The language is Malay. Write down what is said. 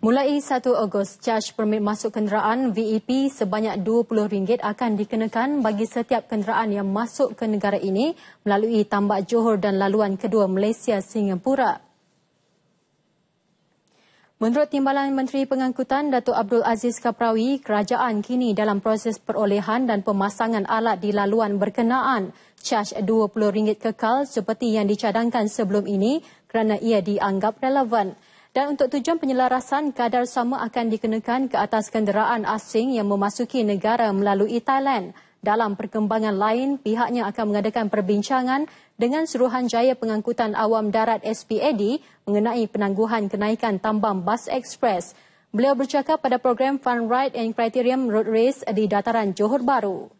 Mulai 1 Ogos, caj permit masuk kenderaan VEP sebanyak RM20 akan dikenakan bagi setiap kenderaan yang masuk ke negara ini melalui tambak Johor dan laluan kedua Malaysia-Singapura. Menurut Timbalan Menteri Pengangkutan Datuk Abdul Aziz Kaprawi, kerajaan kini dalam proses perolehan dan pemasangan alat di laluan berkenaan. Caj RM20 kekal seperti yang dicadangkan sebelum ini kerana ia dianggap relevan. Dan untuk tujuan penyelarasan, kadar sama akan dikenakan ke atas kenderaan asing yang memasuki negara melalui Thailand. Dalam perkembangan lain, pihaknya akan mengadakan perbincangan dengan Suruhanjaya Pengangkutan Awam Darat SPAD mengenai penangguhan kenaikan tambang bas ekspres. Beliau bercakap pada program Fun Ride and Criterium Road Race di dataran Johor Bahru.